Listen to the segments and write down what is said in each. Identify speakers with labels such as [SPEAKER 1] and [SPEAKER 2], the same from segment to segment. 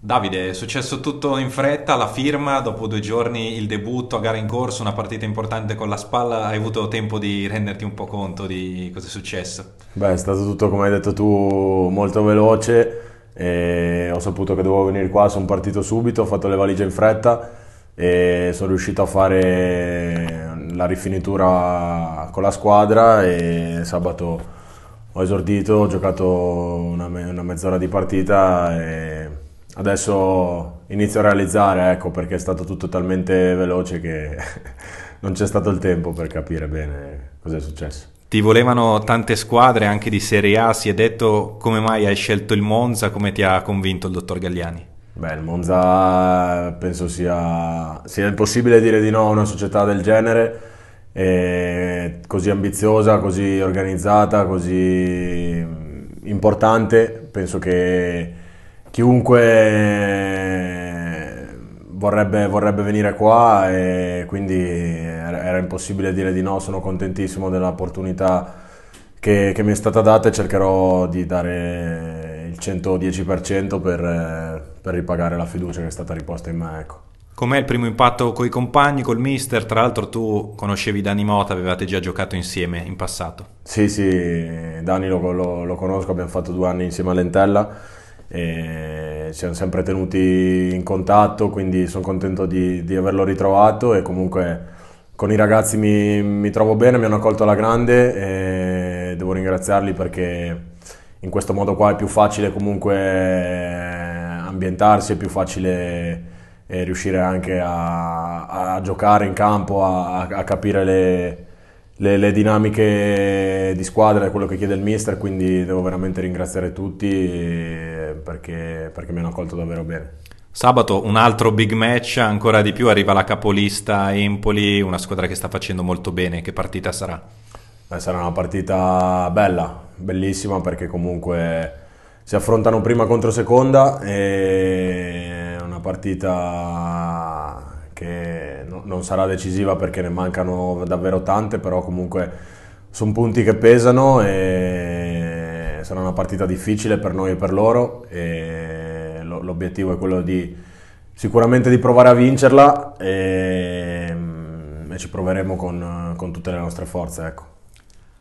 [SPEAKER 1] Davide, è successo tutto in fretta, la firma, dopo due giorni il debutto a gara in corso, una partita importante con la spalla, hai avuto tempo di renderti un po' conto di cosa è successo?
[SPEAKER 2] Beh, è stato tutto, come hai detto tu, molto veloce, e ho saputo che dovevo venire qua, sono partito subito, ho fatto le valigie in fretta e sono riuscito a fare la rifinitura con la squadra e sabato ho esordito, ho giocato una, me- una mezz'ora di partita e adesso inizio a realizzare, ecco, perché è stato tutto talmente veloce che non c'è stato il tempo per capire bene
[SPEAKER 1] cosa è successo. Ti volevano tante squadre anche di Serie A, si è detto come mai hai scelto il Monza, come ti ha convinto il dottor Galliani?
[SPEAKER 2] Beh, il Monza penso sia, sia impossibile dire di no a una società del genere, così ambiziosa, così organizzata, così mm, importante, penso che chiunque eh, vorrebbe, vorrebbe, venire qua e quindi era impossibile dire di no, sono contentissimo dell'opportunità che, che mi è stata data e cercherò di dare il 110% per, eh, per, ripagare la fiducia che è stata riposta in me. Ecco.
[SPEAKER 1] Com'è il primo impatto con i compagni, col mister? Tra l'altro tu conoscevi Dani Mota, avevate già giocato insieme in passato.
[SPEAKER 2] Sì, sì, Dani lo, lo, lo conosco, abbiamo fatto due anni insieme a Lentella e siamo sempre tenuti in contatto, quindi sono contento di, di averlo ritrovato e comunque con i ragazzi mi, mi, trovo bene, mi hanno accolto alla grande e devo ringraziarli perché in questo modo qua è più facile comunque ambientarsi, è più facile eh, riuscire anche a, a giocare in campo, a, a capire le, le, le, dinamiche di squadra, è quello che chiede il mister, quindi devo veramente ringraziare tutti. E, perché, perché mi hanno accolto davvero bene.
[SPEAKER 1] Sabato un altro big match, ancora di più arriva la capolista Empoli, una squadra che sta facendo molto bene. Che partita sarà? Beh, sarà una partita
[SPEAKER 2] bella, bellissima perché comunque si affrontano prima contro seconda e una partita che no, non sarà decisiva perché ne mancano davvero tante, però comunque sono punti che pesano e sarà una partita difficile per noi e per loro. E l'obiettivo è quello di sicuramente di provare a vincerla e, mm, e ci proveremo con, con, tutte le nostre forze. Ecco.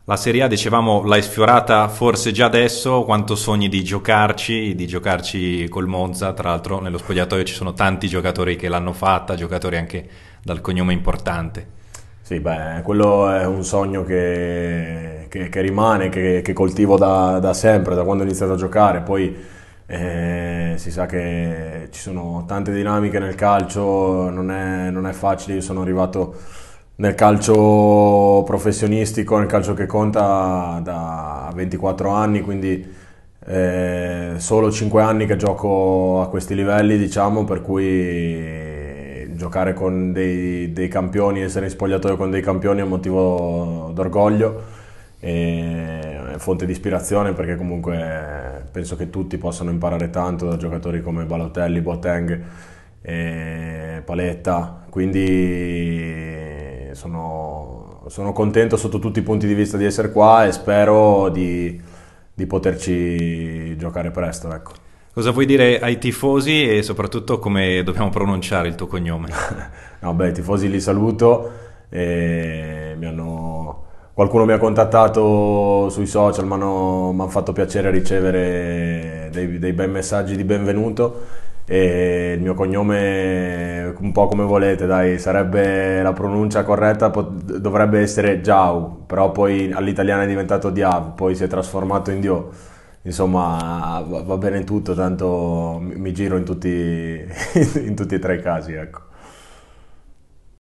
[SPEAKER 1] La Serie A, dicevamo, l'hai sfiorata forse già adesso, quanto sogni di giocarci, di giocarci col Monza, tra l'altro nello spogliatoio ci sono tanti giocatori che l'hanno fatta, giocatori anche dal cognome importante. Sì, beh,
[SPEAKER 2] quello è un sogno che, che, che rimane, che, che coltivo da, da, sempre, da quando ho iniziato a giocare. Poi eh, si sa che ci sono tante dinamiche nel calcio, non è, non è facile, io sono arrivato nel calcio professionistico, nel calcio che conta da 24 anni, quindi eh, solo 5 anni che gioco a questi livelli, diciamo, per cui giocare con dei, dei campioni, essere in spogliatoio con dei campioni è un motivo d'orgoglio e è fonte di ispirazione perché comunque penso che tutti possano imparare tanto da giocatori come Balotelli, Boateng, e Paletta, quindi sono, sono, contento sotto tutti i punti di vista di essere qua e spero di, di poterci giocare presto. Ecco.
[SPEAKER 1] Cosa vuoi dire ai tifosi e soprattutto come dobbiamo pronunciare il tuo cognome? no, beh, i tifosi li
[SPEAKER 2] saluto. Mi hanno... Qualcuno mi ha contattato sui social, mi hanno fatto piacere ricevere dei, dei bei messaggi di benvenuto e il mio cognome un po' come volete, dai, sarebbe la pronuncia corretta, pot- dovrebbe essere Giao, però poi all'italiano è diventato Diav, poi si è trasformato in Dio insomma va bene tutto, tanto mi giro in tutti, in tutti e tre i casi. Ecco.